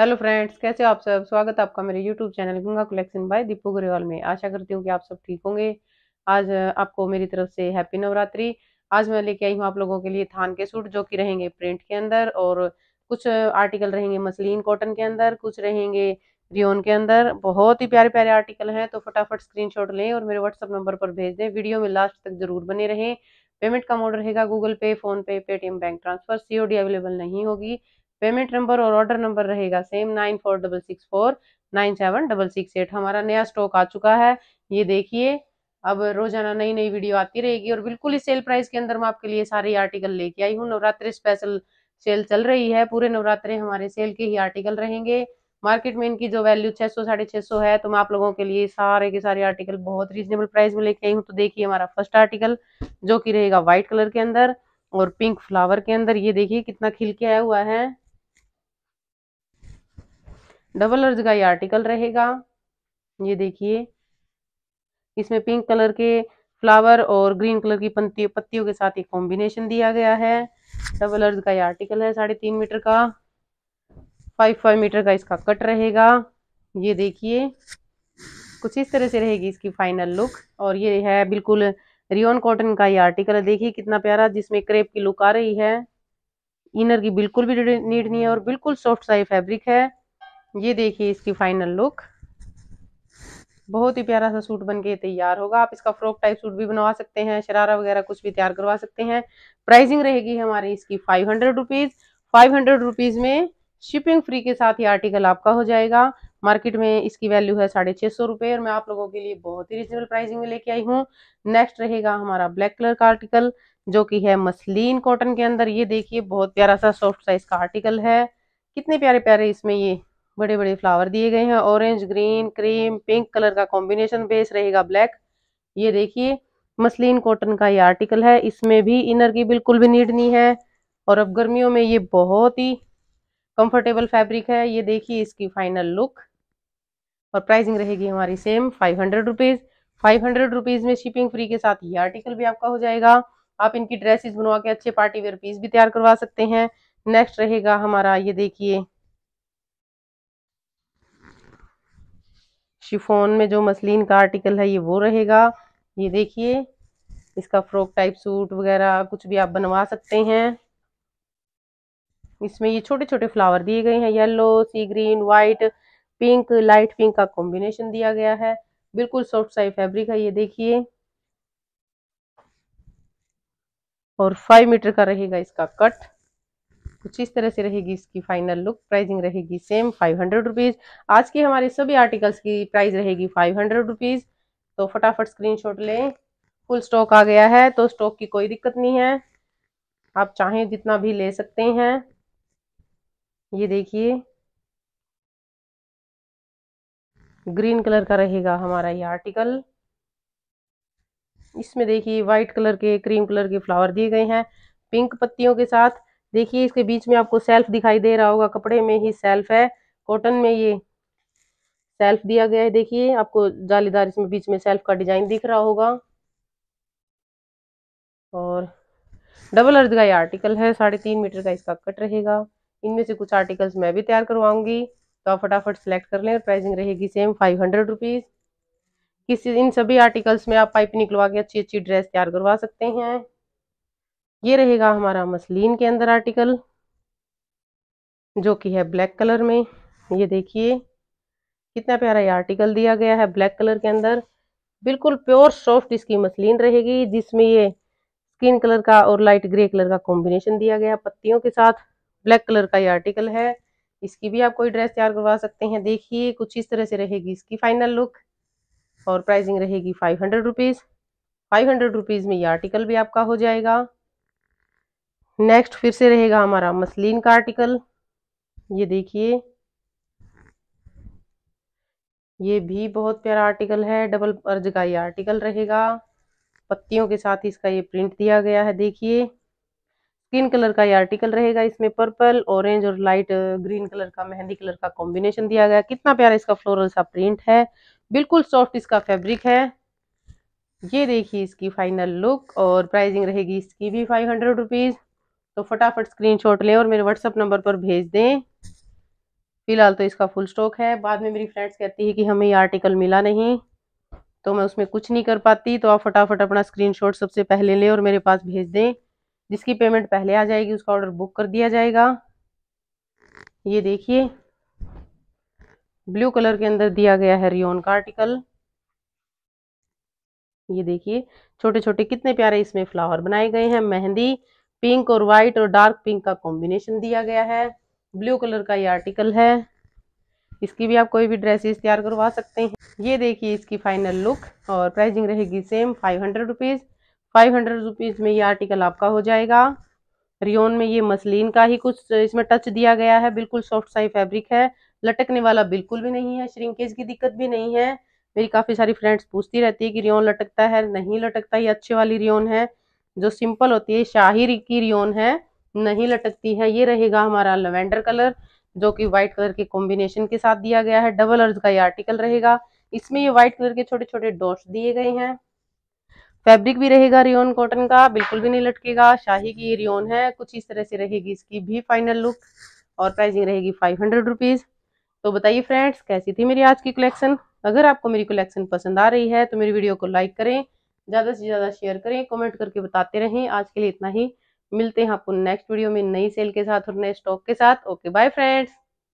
hello friends कैसे हो आप सब स्वागत है आपका मेरे YouTube channel Ganga collection by Deepu Grewal में आशा करती हूँ कि आप सब ठीक होंगे आज आपको मेरी तरफ से हैप्पी नवरात्रि आज मैं लेके आई हूँ आप लोगों के लिए थान के सूट जो कि रहेंगे प्रिंट के अंदर और कुछ आर्टिकल रहेंगे मसलिन कॉटन के अंदर कुछ रहेंगे रियोन के अंदर बहुत ही प्यारे प्यारे आर्टिकल हैं तो फटाफट स्क्रीन लें और मेरे व्हाट्सअप नंबर पर भेज दें वीडियो में लास्ट तक जरूर बने रहें पेमेंट का मोड रहेगा Google Pay PhonePe Paytm bank transfer सी अवेलेबल नहीं होगी पेमेंट नंबर और ऑर्डर नंबर रहेगा same nine four double six four nine seven double six eight हमारा नया स्टॉक आ चुका है ये देखिए अब रोजाना नई नई वीडियो आती रहेगी और बिल्कुल ही सेल प्राइस के अंदर मैं आपके लिए सारे आर्टिकल लेके आई हूँ नवरात्रि स्पेशल सेल चल रही है पूरे नवरात्रे हमारे सेल के ही आर्टिकल रहेंगे मार्केट में इनकी जो वैल्यू छह सौ साढ़े छह सौ है तो मैं आप लोगों के लिए सारे के सारे आर्टिकल बहुत रीजनेबल प्राइस में लेके आई हूँ तो देखिए हमारा फर्स्ट आर्टिकल जो कि रहेगा व्हाइट कलर के अंदर और पिंक फ्लावर के अंदर ये देखिए कितना खिलके आया हुआ है डबल अर्ज का ये आर्टिकल रहेगा ये देखिए इसमें पिंक कलर के फ्लावर और ग्रीन कलर की पत्तियों पत्तियों के साथ एक कॉम्बिनेशन दिया गया है डबल अर्ज का ये आर्टिकल है साढ़े तीन मीटर का फाइव फाइव मीटर का इसका कट रहेगा ये देखिए कुछ इस तरह से रहेगी इसकी फाइनल लुक और ये है बिल्कुल रियोन कॉटन का ये आर्टिकल है देखिए कितना प्यारा जिसमें क्रेप की लुक आ रही है इनर की बिल्कुल भी नीड नहीं है और बिल्कुल सॉफ्ट सा ये फैब्रिक है ये देखिए इसकी फाइनल लुक बहुत ही प्यारा सा सूट बनके तैयार होगा आप इसका फ्रॉक टाइप सूट भी बनवा सकते हैं शरारा वगैरह कुछ भी तैयार करवा सकते हैं प्राइसिंग रहेगी हमारी इसकी five hundred rupees five hundred rupees में शिपिंग फ्री के साथ ही आर्टिकल आपका हो जाएगा मार्केट में इसकी वैल्यू है साढ़े छह सौ रुपए और मैं आप लोगों के लिए बहुत ही रिजनेबल प्राइसिंग में लेके आई हूँ नेक्स्ट रहेगा हमारा ब्लैक कलर का आर्टिकल जो की है मसलिन कॉटन के अंदर ये देखिए बहुत प्यारा सा सॉफ्ट साइज का आर्टिकल है कितने प्यारे प्यारे इसमें ये बड़े बड़े फ्लावर दिए गए हैं orange green cream pink colour का कॉम्बिनेशन बेस रहेगा ब्लैक ये देखिए मसलिन कॉटन का ये आर्टिकल है इसमें भी इनर की बिल्कुल भी नीड नहीं है और अब गर्मियों में ये बहुत ही कंफर्टेबल फैब्रिक है ये देखिए इसकी फाइनल लुक और प्राइसिंग रहेगी हमारी same five hundred rupees five hundred rupees में शिपिंग फ्री के साथ ये आर्टिकल भी आपका हो जाएगा आप इनकी ड्रेसेस बनवा के अच्छे पार्टी वेयर पीस भी तैयार करवा सकते हैं नेक्स्ट रहेगा हमारा ये देखिए शिफोन में जो मसलिन का आर्टिकल है ये वो रहेगा ये देखिए इसका फ्रॉक टाइप सूट वगैरह कुछ भी आप बनवा सकते हैं इसमें ये छोटे छोटे फ्लावर दिए गए हैं yellow sea green white pink light pink का कॉम्बिनेशन दिया गया है बिल्कुल सॉफ्ट साइज फैब्रिक है ये देखिए और फाइव मीटर का रहेगा इसका कट कुछ इस तरह से रहेगी इसकी फाइनल लुक प्राइसिंग रहेगी सेम फाइव हंड्रेड रुपीज़ आज की हमारे सभी आर्टिकल्स की प्राइस रहेगी फाइव हंड्रेड रुपीज़ तो फटाफट स्क्रीनशॉट लें फुल स्टॉक आ गया है तो स्टॉक की कोई दिक्कत नहीं है आप चाहें जितना भी ले सकते हैं ये देखिए ग्रीन कलर का रहेगा हमारा ये आर्टिकल इसमें देखिए व्हाइट कलर के क्रीम कलर के फ्लावर दिए गए हैं पिंक पत्तियों के साथ देखिए इसके बीच में आपको सेल्फ दिखाई दे रहा होगा कपड़े में ही सेल्फ है कॉटन में ये सेल्फ दिया गया है देखिए आपको जालीदार इसमें बीच में सेल्फ का डिजाइन दिख रहा होगा और डबल अर्ज का ये आर्टिकल है साढ़े तीन मीटर का इसका कट रहेगा इनमें से कुछ आर्टिकल्स मैं भी तैयार करवाऊंगी तो आप फटाफट सेलेक्ट कर लें प्राइसिंग रहेगी सेम फाइव हंड्रेड रुपीज़ किसी इन सभी आर्टिकल्स में आप पाइप निकलवा के अच्छी अच्छी ड्रेस तैयार करवा सकते हैं ये रहेगा हमारा मसलिन के अंदर आर्टिकल जो कि है ब्लैक कलर में ये देखिए कितना प्यारा ये आर्टिकल दिया गया है ब्लैक कलर के अंदर बिल्कुल प्योर सॉफ्ट इसकी मसलिन रहेगी जिसमें ये स्किन कलर का और लाइट ग्रे कलर का कॉम्बिनेशन दिया गया पत्तियों के साथ ब्लैक कलर का ये आर्टिकल है इसकी भी आप कोई ड्रेस तैयार करवा सकते हैं देखिए कुछ इस तरह से रहेगी इसकी फाइनल लुक और प्राइसिंग रहेगी five hundred rupees five hundred rupees में ये आर्टिकल भी आपका हो जाएगा नेक्स्ट फिर से रहेगा हमारा मसलिन का आर्टिकल ये देखिए ये भी बहुत प्यारा आर्टिकल है डबल अर्ज का ये आर्टिकल रहेगा पत्तियों के साथ इसका ये प्रिंट दिया गया है देखिए स्किन कलर का ये आर्टिकल रहेगा इसमें पर्पल ऑरेंज और लाइट ग्रीन कलर का मेहंदी कलर का कॉम्बिनेशन दिया गया कितना प्यारा इसका फ्लोरल सा प्रिंट है बिल्कुल सॉफ्ट इसका फैब्रिक है ये देखिए इसकी फाइनल लुक और प्राइसिंग रहेगी इसकी भी फाइव हंड्रेड रुपीज़ तो फटाफट स्क्रीनशॉट लें और मेरे व्हाट्सअप नंबर पर भेज दें फ़िलहाल तो इसका फुल स्टॉक है बाद में मेरी फ्रेंड्स कहती है कि हमें ये आर्टिकल मिला नहीं तो मैं उसमें कुछ नहीं कर पाती तो आप फटाफट अपना स्क्रीनशॉट सबसे पहले लें और मेरे पास भेज दें जिसकी पेमेंट पहले आ जाएगी उसका ऑर्डर बुक कर दिया जाएगा ये देखिए ब्लू कलर के अंदर दिया गया है रियोन का आर्टिकल ये देखिए छोटे छोटे कितने प्यारे इसमें फ्लावर बनाए गए हैं मेहंदी पिंक और व्हाइट और डार्क पिंक का कॉम्बिनेशन दिया गया है ब्लू कलर का ये आर्टिकल है इसकी भी आप कोई भी ड्रेसेस तैयार करवा सकते हैं ये देखिए इसकी फाइनल लुक और प्राइसिंग रहेगी same five hundred rupees five hundred rupees में ये आर्टिकल आपका हो जाएगा रियोन में ये मसलिन का ही कुछ इसमें टच दिया गया है बिल्कुल सॉफ्ट साई फैब्रिक है लटकने वाला बिल्कुल भी नहीं है श्रिंकेज की दिक्कत भी नहीं है मेरी काफ़ी सारी फ्रेंड्स पूछती रहती है कि रियोन लटकता है नहीं लटकता ये अच्छे वाली रियोन है जो सिंपल होती है शाही की रियोन है नहीं लटकती है ये रहेगा हमारा लेवेंडर कलर जो कि व्हाइट कलर के कॉम्बिनेशन के साथ दिया गया है डबल अर्ज का ये आर्टिकल रहेगा इसमें ये व्हाइट कलर के छोटे छोटे डोट्स दिए गए हैं फैब्रिक भी रहेगा रियोन कॉटन का बिल्कुल भी नहीं लटकेगा शाही की रियोन है कुछ इस तरह से रहेगी इसकी भी फाइनल लुक और प्राइसिंग रहेगी फाइव हंड्रेड रुपीज़ तो बताइए फ्रेंड्स कैसी थी मेरी आज की कलेक्शन अगर आपको मेरी कलेक्शन पसंद आ रही है तो मेरी वीडियो को लाइक करें ज़्यादा से ज़्यादा शेयर करें कमेंट करके बताते रहें आज के लिए इतना ही मिलते हैं आपको नेक्स्ट वीडियो में नई सेल के साथ और नए स्टॉक के साथ ओके बाय फ्रेंड्स